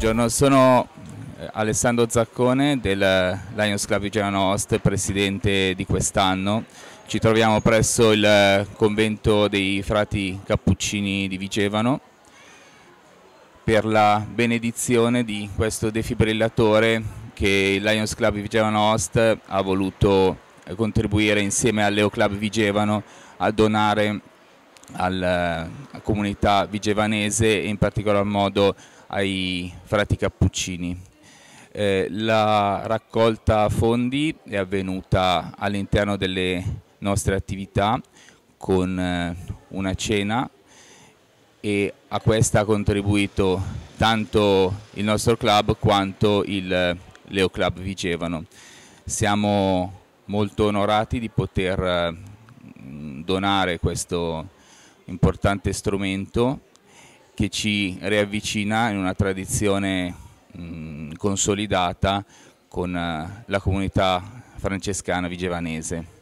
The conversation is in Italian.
Buongiorno, sono eh, Alessandro Zaccone del Lions Club Vigiano Ost, presidente di quest'anno. Ci troviamo presso il convento dei frati cappuccini di Vigevano per la benedizione di questo defibrillatore che il Lions Club Vigevano Ost ha voluto eh, contribuire insieme al Leo Club Vigevano a donare alla eh, comunità vigevanese e in particolar modo ai frati cappuccini. Eh, la raccolta fondi è avvenuta all'interno delle nostre attività con eh, una cena e a questa ha contribuito tanto il nostro club quanto il eh, Leo Club Vigevano. Siamo molto onorati di poter eh, donare questo, importante strumento che ci riavvicina in una tradizione mh, consolidata con uh, la comunità francescana vigevanese.